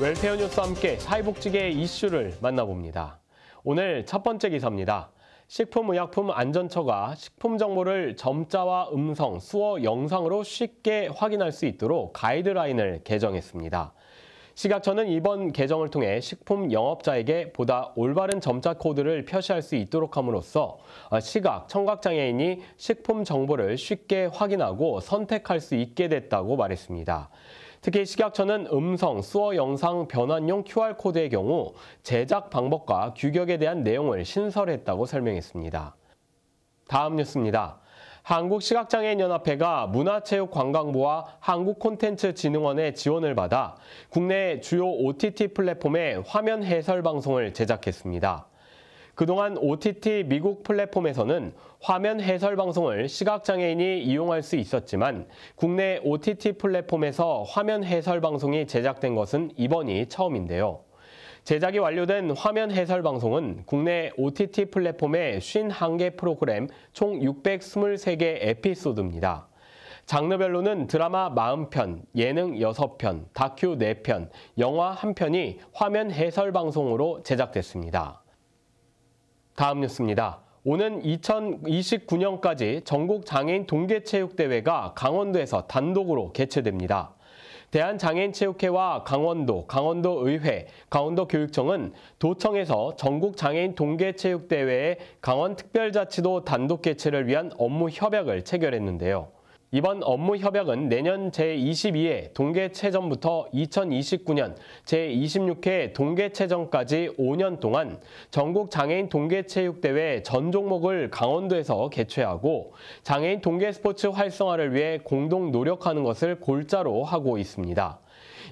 웰페어 뉴스와 함께 사회복지계의 이슈를 만나봅니다. 오늘 첫 번째 기사입니다. 식품의약품안전처가 식품 정보를 점자와 음성, 수어, 영상으로 쉽게 확인할 수 있도록 가이드라인을 개정했습니다. 시각처는 이번 개정을 통해 식품 영업자에게 보다 올바른 점자 코드를 표시할 수 있도록 함으로써 시각, 청각장애인이 식품 정보를 쉽게 확인하고 선택할 수 있게 됐다고 말했습니다. 특히 식약처는 음성, 수어 영상 변환용 QR코드의 경우 제작 방법과 규격에 대한 내용을 신설했다고 설명했습니다. 다음 뉴스입니다. 한국시각장애인연합회가 문화체육관광부와 한국콘텐츠진흥원의 지원을 받아 국내 주요 OTT 플랫폼의 화면 해설 방송을 제작했습니다. 그동안 OTT 미국 플랫폼에서는 화면 해설 방송을 시각장애인이 이용할 수 있었지만 국내 OTT 플랫폼에서 화면 해설 방송이 제작된 것은 이번이 처음인데요. 제작이 완료된 화면 해설 방송은 국내 OTT 플랫폼의 51개 프로그램 총 623개 에피소드입니다. 장르별로는 드라마 40편, 예능 6편, 다큐 4편, 영화 1편이 화면 해설 방송으로 제작됐습니다. 다음 뉴스입니다. 오는 2029년까지 전국 장애인 동계체육대회가 강원도에서 단독으로 개최됩니다. 대한장애인체육회와 강원도, 강원도의회, 강원도교육청은 도청에서 전국 장애인 동계체육대회의 강원특별자치도 단독 개최를 위한 업무 협약을 체결했는데요. 이번 업무 협약은 내년 제22회 동계체전부터 2029년 제26회 동계체전까지 5년 동안 전국 장애인 동계체육대회 전 종목을 강원도에서 개최하고 장애인 동계스포츠 활성화를 위해 공동 노력하는 것을 골자로 하고 있습니다.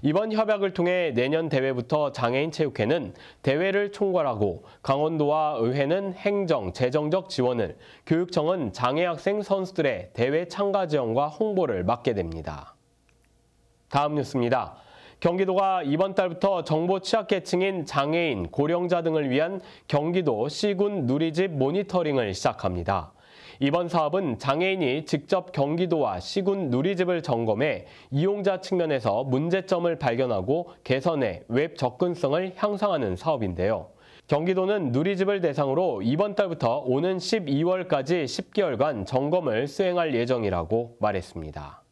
이번 협약을 통해 내년 대회부터 장애인 체육회는 대회를 총괄하고 강원도와 의회는 행정, 재정적 지원을, 교육청은 장애 학생 선수들의 대회 참가 지원과 홍보를 맡게 됩니다. 다음 뉴스입니다. 경기도가 이번 달부터 정보 취약계층인 장애인, 고령자 등을 위한 경기도 시군 누리집 모니터링을 시작합니다. 이번 사업은 장애인이 직접 경기도와 시군 누리집을 점검해 이용자 측면에서 문제점을 발견하고 개선해 웹 접근성을 향상하는 사업인데요. 경기도는 누리집을 대상으로 이번 달부터 오는 12월까지 10개월간 점검을 수행할 예정이라고 말했습니다.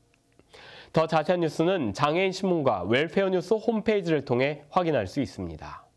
더 자세한 뉴스는 장애인 신문과 웰페어 뉴스 홈페이지를 통해 확인할 수 있습니다.